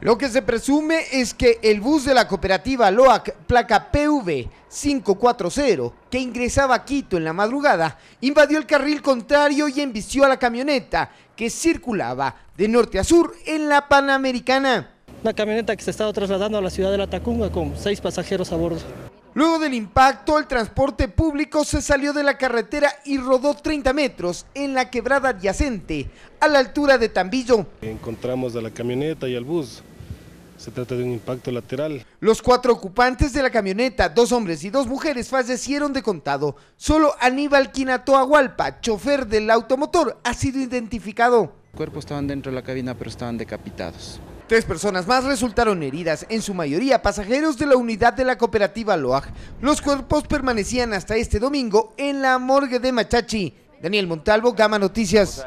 Lo que se presume es que el bus de la cooperativa LOAC, placa PV 540, que ingresaba a Quito en la madrugada, invadió el carril contrario y embistió a la camioneta que circulaba de norte a sur en la Panamericana. Una camioneta que se estaba trasladando a la ciudad de La Tacunga con seis pasajeros a bordo. Luego del impacto, el transporte público se salió de la carretera y rodó 30 metros en la quebrada adyacente, a la altura de Tambillo. Encontramos a la camioneta y al bus. Se trata de un impacto lateral. Los cuatro ocupantes de la camioneta, dos hombres y dos mujeres, fallecieron de contado. Solo Aníbal Quinato Agualpa, chofer del automotor, ha sido identificado. Los cuerpos estaban dentro de la cabina, pero estaban decapitados. Tres personas más resultaron heridas, en su mayoría pasajeros de la unidad de la cooperativa Loaj. Los cuerpos permanecían hasta este domingo en la morgue de Machachi. Daniel Montalvo, Gama Noticias.